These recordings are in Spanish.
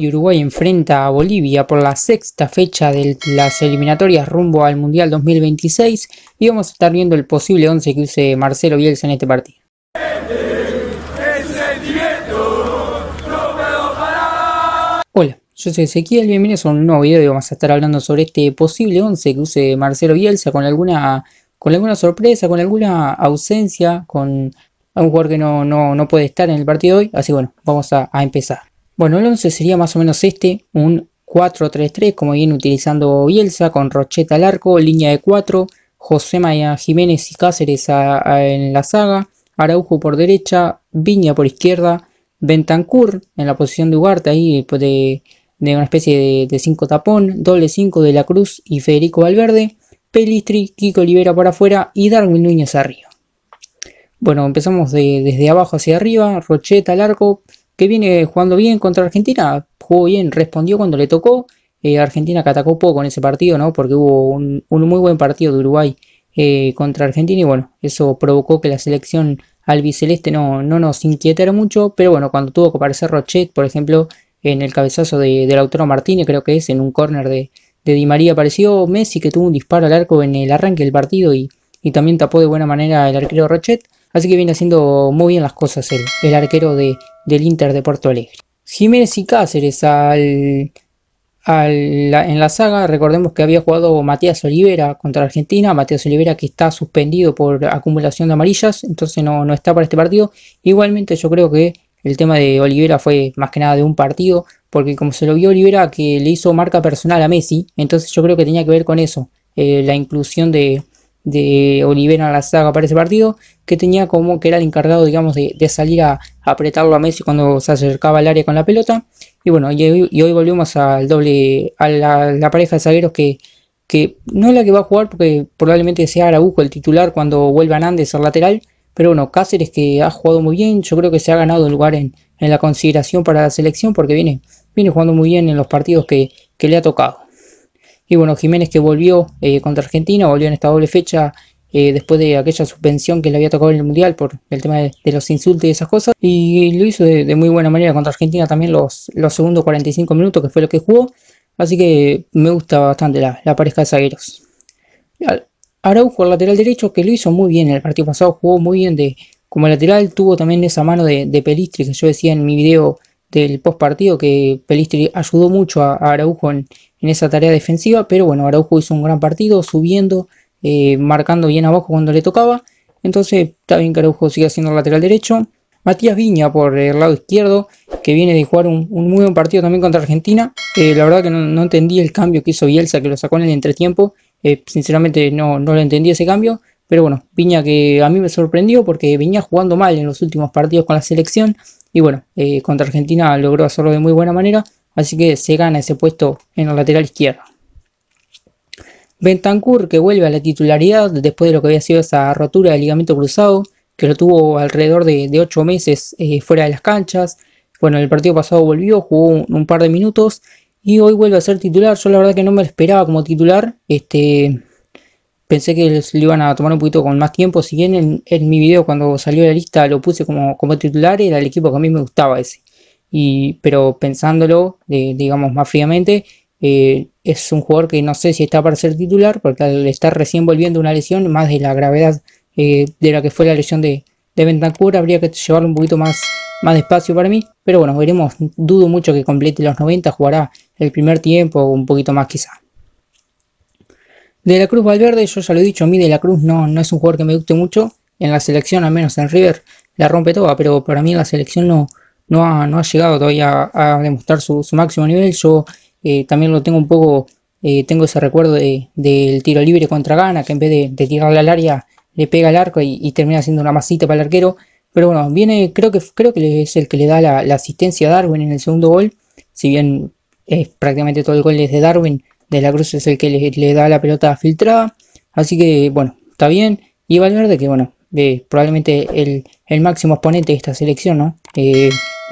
Uruguay enfrenta a Bolivia por la sexta fecha de las eliminatorias rumbo al Mundial 2026 y vamos a estar viendo el posible 11 que use Marcelo Bielsa en este partido. Hola, yo soy Ezequiel, bienvenidos a un nuevo video y vamos a estar hablando sobre este posible 11 que use Marcelo Bielsa con alguna, con alguna sorpresa, con alguna ausencia, con un jugador que no, no, puede estar en el partido hoy. Así bueno, vamos a empezar. Bueno, el 11 sería más o menos este, un 4-3-3, como viene utilizando Bielsa, con Rocheta al arco, línea de 4, José Maya Jiménez y Cáceres en la saga, Araujo por derecha, Viña por izquierda, Bentancur en la posición de Ugarte, ahí pues, de, de una especie de 5 tapón, doble 5 de la Cruz y Federico Valverde, Pelistri, Kiko Olivera por afuera y Darwin Núñez arriba. Bueno, empezamos de, desde abajo hacia arriba, Rocheta al arco, que viene jugando bien contra Argentina, jugó bien, respondió cuando le tocó. Eh, Argentina que atacó poco en ese partido, ¿no? Porque hubo un, muy buen partido de Uruguay eh, contra Argentina y bueno, eso provocó que la selección albiceleste no, no nos inquietara mucho, pero bueno, cuando tuvo que aparecer Rochet, por ejemplo, en el cabezazo de, de Martínez, creo que es, en un córner de, de Di María apareció Messi que tuvo un disparo al arco en el arranque del partido y, también tapó de buena manera el arquero Rochet. Así que viene haciendo muy bien las cosas el arquero de, del Inter de Puerto Alegre. Jiménez y Cáceres al, en la saga, recordemos que había jugado Matías Olivera contra Argentina, Matías Olivera que está suspendido por acumulación de amarillas, entonces no, no está para este partido. Igualmente yo creo que el tema de Olivera fue más que nada de un partido, porque como se lo vio Olivera que le hizo marca personal a Messi, entonces yo creo que tenía que ver con eso, eh, la inclusión de, de Olivera en la saga para ese partido que tenía como que era el encargado, digamos, de, salir a, apretarlo a Messi cuando se acercaba al área con la pelota. Y bueno, y, hoy volvemos al doble, a la, pareja de zagueros que, que no es la que va a jugar porque probablemente sea Araujo el titular cuando vuelva antes al lateral, pero bueno, Cáceres que ha jugado muy bien, yo creo que se ha ganado el lugar en, la consideración para la selección porque viene, viene jugando muy bien en los partidos que, le ha tocado. Y bueno, Jiménez que volvió eh, contra Argentina, volvió en esta doble fecha eh, después de aquella suspensión que le había tocado en el Mundial por el tema de, los insultos y esas cosas. Y lo hizo de, muy buena manera contra Argentina también los, los segundos 45 minutos, que fue lo que jugó. Así que me gusta bastante la, la pareja de zagueros. Araujo, el lateral derecho, que lo hizo muy bien en el partido pasado, jugó muy bien de, como lateral, tuvo también esa mano de, Pelistri, que yo decía en mi video del post partido, que Pelistri ayudó mucho a, a Araujo en, en esa tarea defensiva, pero bueno, Araujo hizo un gran partido, subiendo, eh, marcando bien abajo cuando le tocaba. Entonces está bien que sigue siga siendo lateral derecho. Matías Viña por el lado izquierdo, que viene de jugar un, muy buen partido también contra Argentina. Eh, la verdad que no, entendí el cambio que hizo Bielsa, que lo sacó en el entretiempo. Eh, sinceramente no, no lo entendí ese cambio. Pero bueno, Viña que a mí me sorprendió porque venía jugando mal en los últimos partidos con la selección. Y bueno, contra Argentina logró hacerlo de muy buena manera. Así que se gana ese puesto en el lateral izquierdo. Bentancur que vuelve a la titularidad después de lo que había sido esa rotura del ligamento cruzado, que lo tuvo alrededor de, 8 meses eh, fuera de las canchas. Bueno, el partido pasado volvió, jugó un, par de minutos y hoy vuelve a ser titular. Yo la verdad que no me lo esperaba como titular. Este, pensé que lo iban a tomar un poquito con más tiempo. Si bien en, mi video cuando salió la lista lo puse como, como, titular, era el equipo que a mí me gustaba ese. Y, pero pensándolo, digamos, más fríamente, eh, es un jugador que no sé si está para ser titular, porque al estar recién volviendo una lesión, más de la gravedad eh, de la que fue la lesión de, de habría que llevarlo un poquito más, más despacio para mí. Pero bueno, veremos, dudo mucho que complete los 90, jugará el primer tiempo, un poquito más quizá. De la Cruz Valverde, yo ya lo he dicho, a mí De la Cruz no, no es un jugador que me guste mucho, en la selección, al menos en River, la rompe toda, pero para mí la selección no, no ha, no ha, llegado todavía a, demostrar su, su, máximo nivel. Yo eh, también lo tengo un poco, eh, tengo ese recuerdo de, del tiro libre contra Gana, que en vez de, tirarle al área le pega al arco y, termina siendo una masita para el arquero. Pero bueno, viene, creo que, creo que es el que le da la, asistencia a Darwin en el segundo gol. Si bien es prácticamente todo el gol es de Darwin, de la Cruz es el que le, da la pelota filtrada. Así que bueno, está bien. Y Valverde, que bueno, eh, probablemente el, el, máximo exponente de esta selección, ¿no?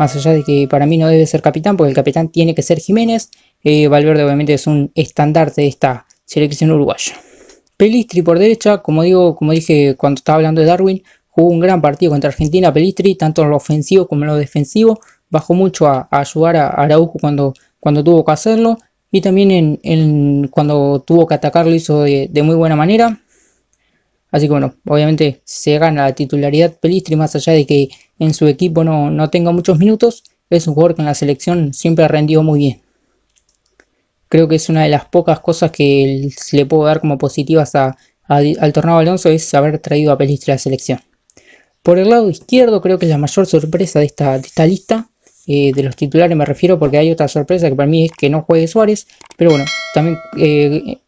Más allá de que para mí no debe ser capitán, porque el capitán tiene que ser Jiménez. Eh, Valverde obviamente es un estandarte de esta selección uruguaya. Pelistri por derecha, como digo, como dije cuando estaba hablando de Darwin, jugó un gran partido contra Argentina. Pelistri, tanto en lo ofensivo como en lo defensivo, bajó mucho a, ayudar a Araujo cuando, cuando tuvo que hacerlo. Y también en, cuando tuvo que atacar lo hizo de muy buena manera. Así que bueno, obviamente se gana la titularidad Pelistri, más allá de que en su equipo no, tenga muchos minutos, es un jugador que en la selección siempre ha rendido muy bien. Creo que es una de las pocas cosas que le puedo dar como positivas a, al torneo Alonso es haber traído a Pelistri a la selección. Por el lado izquierdo creo que es la mayor sorpresa de esta, esta lista, eh, de los titulares me refiero, porque hay otra sorpresa que para mí es que no juegue Suárez, pero bueno, también eh,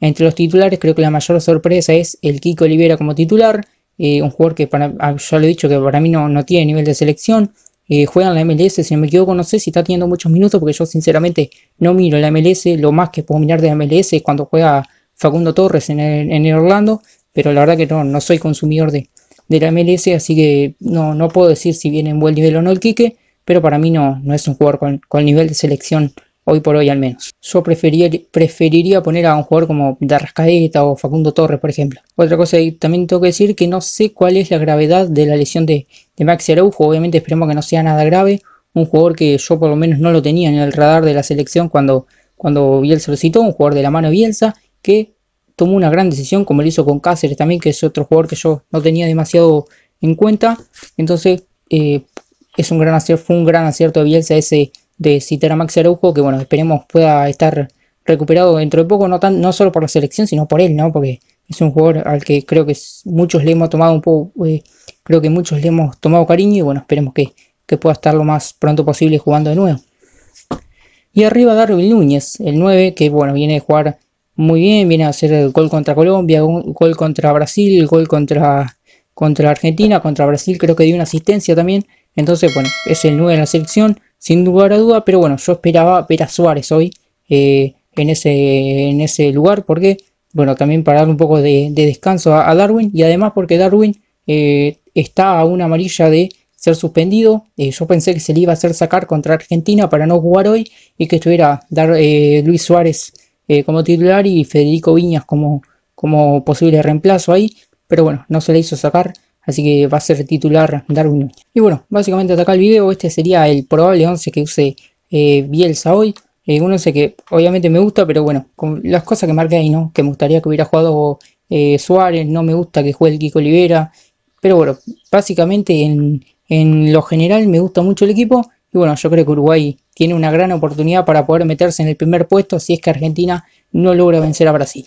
entre los titulares creo que la mayor sorpresa es el Kiko Olivera como titular, eh, un jugador que para, ah, ya lo he dicho que para mí no, no tiene nivel de selección, eh, juega en la MLS, si no me equivoco, no sé si está teniendo muchos minutos, porque yo sinceramente no miro la MLS, lo más que puedo mirar de la MLS es cuando juega Facundo Torres en, el, Orlando, pero la verdad que no, no soy consumidor de, de, la MLS, así que no, no puedo decir si viene en buen nivel o no el Kike. pero para mí no, no es un jugador con, con nivel de selección hoy por hoy al menos. Yo preferiría poner a un jugador como Darrascaeta o Facundo Torres, por ejemplo. Otra cosa también tengo que decir que no sé cuál es la gravedad de la lesión de, de Max Araujo, obviamente esperemos que no sea nada grave, un jugador que yo por lo menos no lo tenía en el radar de la selección cuando, cuando Bielsa lo citó, un jugador de la mano de Bielsa que tomó una gran decisión como lo hizo con Cáceres también, que es otro jugador que yo no tenía demasiado en cuenta, entonces eh, es un gran acierto, fue un gran acierto de Bielsa ese de Citeramax Araujo, que bueno, esperemos pueda estar recuperado dentro de poco, no, tan, no solo por la selección, sino por él, ¿no? Porque es un jugador al que creo que muchos le hemos tomado un poco, eh, creo que muchos le hemos tomado cariño y bueno, esperemos que, pueda estar lo más pronto posible jugando de nuevo. Y arriba Darwin Núñez, el 9, que bueno, viene de jugar muy bien, viene a hacer el gol contra Colombia, un gol contra Brasil, el gol contra, contra Argentina, contra Brasil creo que dio una asistencia también. Entonces, bueno, es el 9 de la selección sin lugar a duda, pero bueno, yo esperaba ver a Suárez hoy eh, en, ese, en ese lugar, porque, bueno, también para dar un poco de, descanso a, Darwin y además porque Darwin eh, está a una amarilla de ser suspendido, eh, yo pensé que se le iba a hacer sacar contra Argentina para no jugar hoy y que estuviera Dar, Luis Suárez como titular y Federico Viñas como, como posible reemplazo ahí, pero bueno, no se le hizo sacar. Así que va a ser titular Darwin Y bueno, básicamente hasta acá el video. Este sería el probable 11 que use eh, Bielsa hoy. El eh, un 11 que obviamente me gusta, pero bueno, con las cosas que marqué ahí, ¿no? Que me gustaría que hubiera jugado eh, Suárez, no me gusta que juegue el Kiko Olivera. Pero bueno, básicamente en, en lo general me gusta mucho el equipo. Y bueno, yo creo que Uruguay tiene una gran oportunidad para poder meterse en el primer puesto si es que Argentina no logra vencer a Brasil.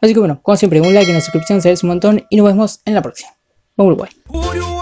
Así que bueno, como siempre, un like y una suscripción se un montón y nos vemos en la próxima. Bye, guay.